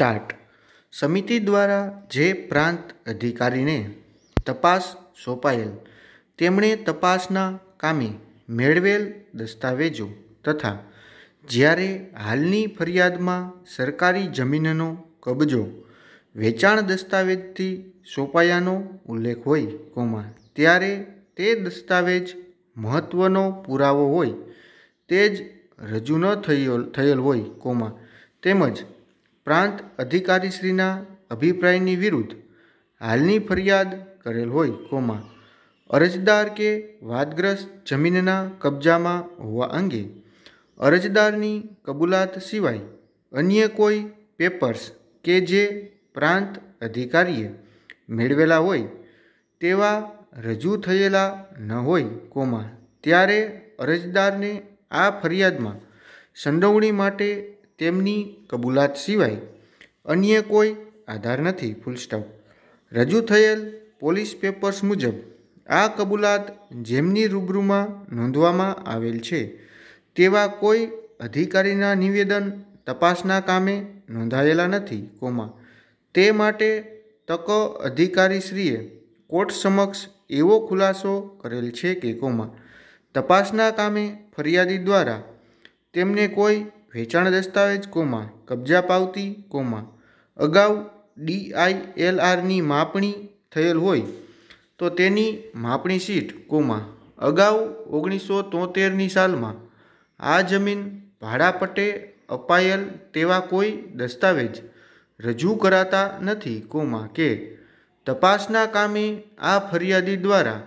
start સમિતિ દ્વારા જે પ્રાંત અધિકારીને તપાસ સોંપાયેલ તેમણે તપાસના કામે મેળવેલ દસ્તાવેજો તથા જ્યારે હાલની ફરિયાદમાં સરકારી જમીનનો કબજો વેચાણ દસ્તાવેજથી સોંપાયાનો ઉલ્લેખ હોય કોમાં ત્યારે તે દસ્તાવેજ મહત્ત્વનો પુરાવો હોય તે જ રજૂ ન થયેલ થયેલ હોય કોમાં તેમજ પ્રાંત અધિકારીશ્રીના અભિપ્રાયની વિરુદ્ધ હાલની ફરિયાદ કરેલ હોય કોમા અરજદાર કે વાદગ્રસ્ત જમીનના કબજામાં હોવા અંગે અરજદારની કબૂલાત સિવાય અન્ય કોઈ પેપર્સ કે જે પ્રાંત અધિકારીએ મેળવેલા હોય તેવા રજૂ થયેલા ન હોય કોમા ત્યારે અરજદારને આ ફરિયાદમાં સંડોવણી માટે તેમની કબૂલાત સિવાય અન્ય કોઈ આધાર નથી ફૂલસ્ટોપ રજૂ થયેલ પોલીસ પેપર્સ મુજબ આ કબૂલાત જેમની રૂબરૂમાં નોંધવામાં આવેલ છે તેવા કોઈ અધિકારીના નિવેદન તપાસના કામે નોંધાયેલા નથી કોમાં તે માટે તક અધિકારીશ્રીએ કોર્ટ સમક્ષ એવો ખુલાસો કરેલ છે કે કોમાં તપાસના કામે ફરિયાદી દ્વારા તેમને કોઈ વેચાણ દસ્તાવેજ કોમા કબજા પાવતી કોમા અગાઉ ડીઆઈએલઆરની માપણી થયેલ હોય તો તેની માપણી શીટ કોમા અગાઉ ઓગણીસો તોતેરની સાલમાં આ જમીન ભાડા અપાયેલ તેવા કોઈ દસ્તાવેજ રજૂ કરાતા નથી કોમા કે તપાસના કામે આ ફરિયાદી દ્વારા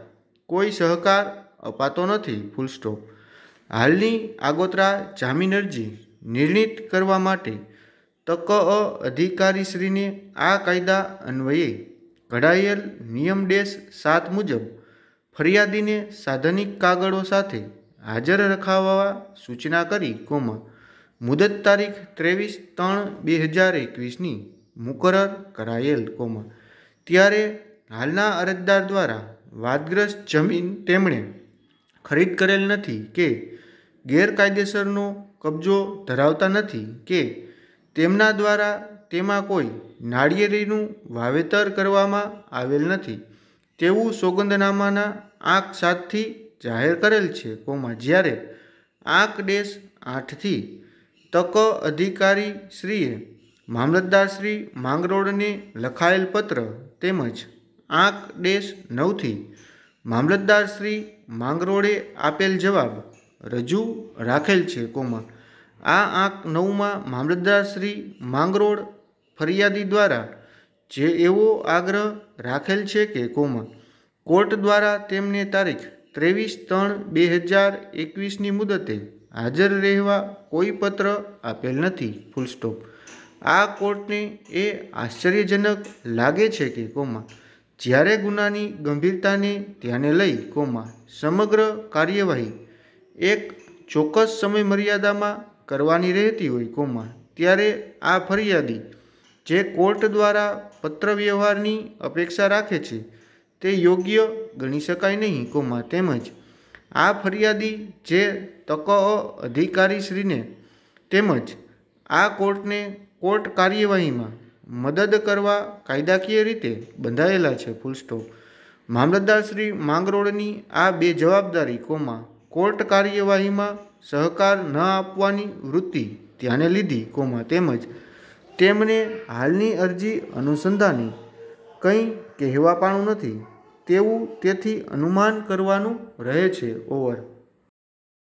કોઈ સહકાર અપાતો નથી ફૂલસ્ટોપ હાલની આગોતરા જામીન અરજી નિર્ણિત કરવા માટે તક અધિકારીશ્રીને આ કાયદા અન્વયે ઘડાયેલ નિયમ ડેશ સાત મુજબ ફરિયાદીને સાધનિક કાગળો સાથે હાજર રખાવવા સૂચના કરી કોમા મુદત તારીખ ત્રેવીસ ત્રણ બે હજાર એકવીસની મુકરર કરાયેલ કોમા ત્યારે હાલના અરજદાર દ્વારા વાદગ્રસ્ત જમીન તેમણે ખરીદ કરેલ નથી કે ગેરકાયદેસરનો કબજો ધરાવતા નથી કે તેમના દ્વારા તેમાં કોઈ નાળિયેરીનું વાવેતર કરવામાં આવેલ નથી તેવું સોગંદનામાના આંક સાતથી જાહેર કરેલ છે કોમાં જ્યારે આંક ડેશ આઠથી તક અધિકારી શ્રીએ મામલતદારશ્રી માંગરોળને લખાયેલ પત્ર તેમજ આંક ડેશ નવથી મામલતદારશ્રી માંગરોળે આપેલ જવાબ રજૂ રાખેલ છે કોમા આ આંક નવમાં મામલતદારશ્રી માંગરોળ ફરિયાદી દ્વારા જે એવો આગ્રહ રાખેલ છે કે કોમા કોર્ટ દ્વારા તેમને તારીખ ત્રેવીસ ત્રણ બે હજાર એકવીસની મુદતે હાજર રહેવા કોઈ પત્ર આપેલ નથી ફૂલસ્ટોપ આ કોર્ટને એ આશ્ચર્યજનક લાગે છે કે કોમા જ્યારે ગુનાની ગંભીરતાને ધ્યાને લઈ કોમા સમગ્ર કાર્યવાહી એક ચોક્કસ સમય મર્યાદામાં કરવાની રહેતી હોય કોમા ત્યારે આ ફરિયાદી જે કોર્ટ દ્વારા પત્રવ્યવહારની અપેક્ષા રાખે છે તે યોગ્ય ગણી શકાય નહીં કોમા તેમજ આ ફરિયાદી જે તક અધિકારીશ્રીને તેમજ આ કોર્ટને કોર્ટ કાર્યવાહીમાં મદદ કરવા કાયદાકીય રીતે બંધાયેલા છે ફૂલસ્ટોપ મામલતદારશ્રી માંગરોળની આ બે જવાબદારી કોમાં કોર્ટ કાર્યવાહીમાં સહકાર ન આપવાની વૃત્તિ ધ્યાને લીધી કોમાં તેમજ તેમણે હાલની અરજી અનુસંધાની કંઈ કહેવાપાણું નથી તેવું તેથી અનુમાન કરવાનું રહે છે ઓવર